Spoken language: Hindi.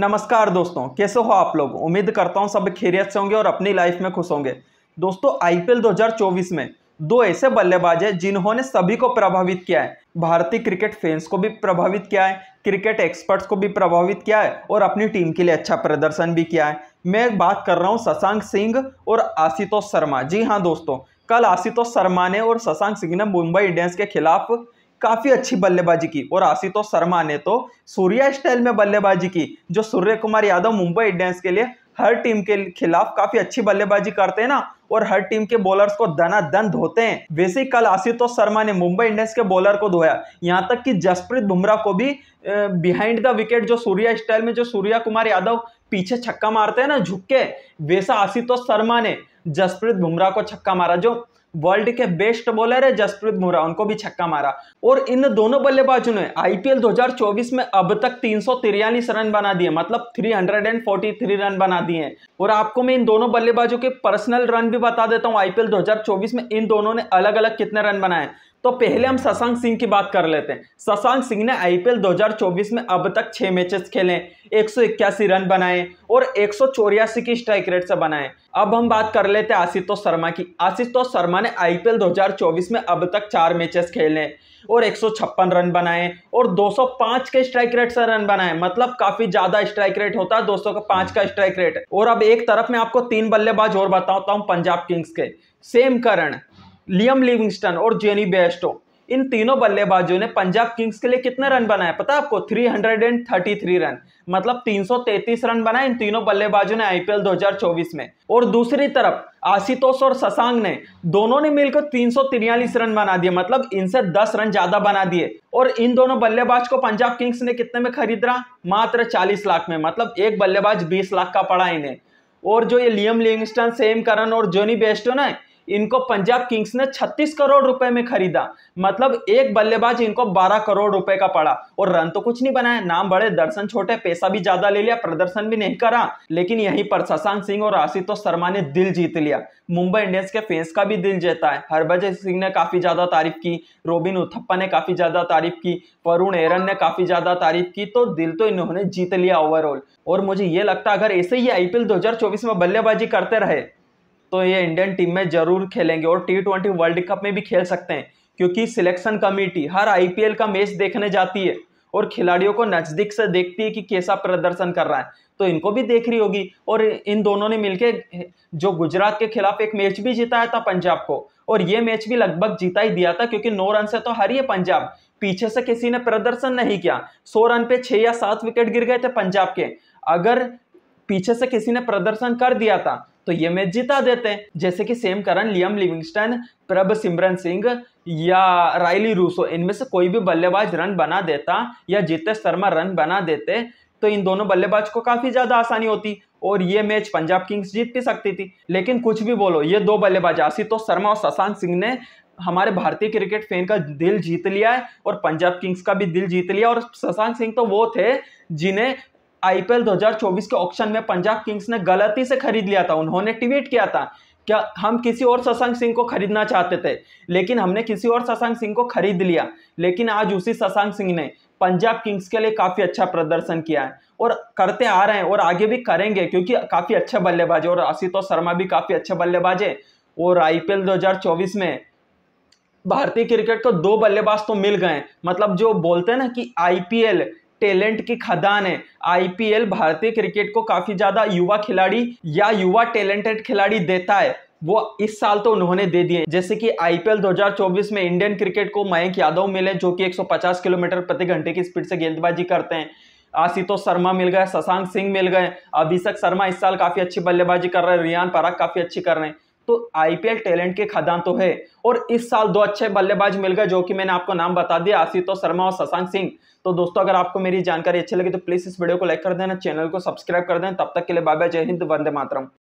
नमस्कार दोस्तों कैसे हो आप लोग उम्मीद करता हूँ सब खैरियत से होंगे और अपनी लाइफ में खुश होंगे दोस्तों आईपीएल 2024 में दो ऐसे बल्लेबाज हैं जिन्होंने सभी को प्रभावित किया है भारतीय क्रिकेट फैंस को भी प्रभावित किया है क्रिकेट एक्सपर्ट्स को भी प्रभावित किया है और अपनी टीम के लिए अच्छा प्रदर्शन भी किया है मैं बात कर रहा हूँ शशांक सिंह और आशुतोष शर्मा जी हाँ दोस्तों कल आशुतोष शर्मा ने और शशांक सिंह ने मुंबई इंडियंस के खिलाफ काफ़ी अच्छी बल्लेबाजी की और आशुतोष शर्मा ने तो सूर्या स्टाइल में बल्लेबाजी की जो सूर्य कुमार यादव मुंबई इंडियंस के लिए हर टीम के खिलाफ काफ़ी अच्छी बल्लेबाजी करते हैं ना और हर टीम के बॉलर्स को दना दन धोते हैं वैसे कल आशुतोष शर्मा ने मुंबई इंडियंस के बॉलर को धोया यहाँ तक कि जसप्रीत बुमराह को भी बिहाइंड द विकेट जो सूर्या स्टाइल में जो सूर्या कुमार यादव पीछे छक्का मारते हैं ना झुक के वैसा आशुतोष शर्मा ने जसप्रीत बुमराह को छक्का मारा जो वर्ल्ड के बेस्ट बॉलर है जसप्रीत बुमराह उनको भी छक्का मारा और इन दोनों बल्लेबाजों ने आईपीएल 2024 में अब तक तीन रन बना दिए मतलब 343 रन बना दिए और आपको मैं इन दोनों बल्लेबाजों के पर्सनल रन भी बता देता हूँ आईपीएल 2024 में इन दोनों ने अलग अलग कितने रन बनाए तो पहले हम शशांक सिंह की बात कर लेते हैं शशांक सिंह ने आईपीएल 2024 में अब तक छह मैचेस खेले एक रन बनाए और एक की स्ट्राइक रेट से बनाए अब हम बात कर लेते हैं आशुतोष शर्मा की आशुतोष शर्मा ने आईपीएल 2024 में अब तक चार मैचेस खेले और एक रन बनाए और 205 के स्ट्राइक रेट से रन बनाए मतलब काफी ज्यादा स्ट्राइक रेट होता है दो सौ का स्ट्राइक रेट और अब एक तरफ मैं आपको तीन बल्लेबाज और बताता हूँ पंजाब किंग्स के सेम करण लियम लिविंगस्टन और जेनी बेस्टो इन तीनों बल्लेबाजों ने पंजाब किंग्स के लिए कितने रन बनाए पता आपको 333 रन मतलब 333 रन बनाए इन तीनों बल्लेबाजों ने आईपीएल 2024 में और दूसरी तरफ आशितोष और शशांक ने दोनों ने मिलकर तीन रन बना दिए मतलब इनसे 10 रन ज्यादा बना दिए और इन दोनों बल्लेबाज को पंजाब किंग्स ने कितने में खरीद रहा मात्र चालीस लाख में मतलब एक बल्लेबाज बीस लाख का पड़ा इन्हें और जो ये लियम लिंगस्टन सेम करन और जोनी बेस्टो ना इनको पंजाब किंग्स ने 36 करोड़ रुपए में खरीदा मतलब एक बल्लेबाज इनको 12 करोड़ रुपए का पड़ा और रन तो कुछ नहीं बनाया नाम बड़े दर्शन छोटे पैसा भी ज्यादा ले लिया प्रदर्शन भी नहीं करा लेकिन यहीं पर शशांक सिंह और आशुतोष शर्मा ने दिल जीत लिया मुंबई इंडियंस के फैंस का भी दिल जीता है हरभजन सिंह ने काफी ज्यादा तारीफ की रोबिन उथप्पा ने काफी ज्यादा तारीफ की वरुण एरन ने काफी ज्यादा तारीफ की तो दिल तो इन्होंने जीत लिया ओवरऑल और मुझे ये लगता है अगर ऐसे ही आईपीएल 2024 में बल्लेबाजी करते रहे तो ये इंडियन टीम में जरूर खेलेंगे और टी ट्वेंटी वर्ल्ड कप में भी खेल सकते हैं क्योंकि सिलेक्शन कमेटी हर आईपीएल का मैच देखने जाती है और खिलाड़ियों को नज़दीक से देखती है कि कैसा प्रदर्शन कर रहा है तो इनको भी देख रही होगी और इन दोनों ने मिलकर जो गुजरात के खिलाफ एक मैच भी जिताया था पंजाब को और ये मैच भी लगभग जीता ही दिया था क्योंकि नौ रन से तो हरी है पंजाब पीछे से किसी ने प्रदर्शन नहीं किया सौ रन पे छः या सात विकेट गिर गए थे पंजाब के अगर पीछे से किसी ने प्रदर्शन कर दिया था तो ये मैच जिता देते हैं जैसे कि सेम करण लियम लिविंगस्टन प्रभ सिमरन सिंह या राइली रूसो इनमें से कोई भी बल्लेबाज रन बना देता या जितेश शर्मा रन बना देते तो इन दोनों बल्लेबाज को काफी ज्यादा आसानी होती और ये मैच पंजाब किंग्स जीत भी सकती थी लेकिन कुछ भी बोलो ये दो बल्लेबाज तो शर्मा और शशांत सिंह ने हमारे भारतीय क्रिकेट फैन का दिल जीत लिया है और पंजाब किंग्स का भी दिल जीत लिया और शशांत सिंह तो वो थे जिन्हें आईपीएल 2024 के ऑक्शन में पंजाब किंग्स ने गलती से खरीद लिया था उन्होंने ट्वीट किया था क्या हम किसी और शशांक सिंह को खरीदना चाहते थे लेकिन हमने किसी और शशांक सिंह को खरीद लिया लेकिन आज उसी शशांक सिंह ने पंजाब किंग्स के लिए काफ़ी अच्छा प्रदर्शन किया है और करते आ रहे हैं और आगे भी करेंगे क्योंकि काफ़ी अच्छे बल्लेबाज है और आशुतोष शर्मा भी काफ़ी अच्छे बल्लेबाज है और आईपीएल 2024 में भारतीय क्रिकेट को दो बल्लेबाज तो मिल गए मतलब जो बोलते हैं ना कि आईपीएल टैलेंट की खदान है आईपीएल भारतीय क्रिकेट को काफ़ी ज़्यादा युवा खिलाड़ी या युवा टैलेंटेड खिलाड़ी देता है वो इस साल तो उन्होंने दे दिए जैसे कि आईपीएल 2024 में इंडियन क्रिकेट को मयंक यादव मिले जो कि 150 किलोमीटर प्रति घंटे की स्पीड से गेंदबाजी करते हैं आशितोष शर्मा मिल गए शशांक सिंह मिल गए अभिषेक शर्मा इस साल काफ़ी अच्छी बल्लेबाजी कर रहे हैं रियान पराग काफ़ी अच्छी कर रहे हैं तो आईपीएल टैलेंट के खदान तो है और इस साल दो अच्छे बल्लेबाज मिल गए जो कि मैंने आपको नाम बता दिया आशितो शर्मा और शशांक सिंह तो दोस्तों अगर आपको मेरी जानकारी अच्छी लगी तो प्लीज़ इस वीडियो को लाइक कर देना चैनल को सब्सक्राइब कर देना तब तक के लिए बाबा जय हिंद वंदे मातरम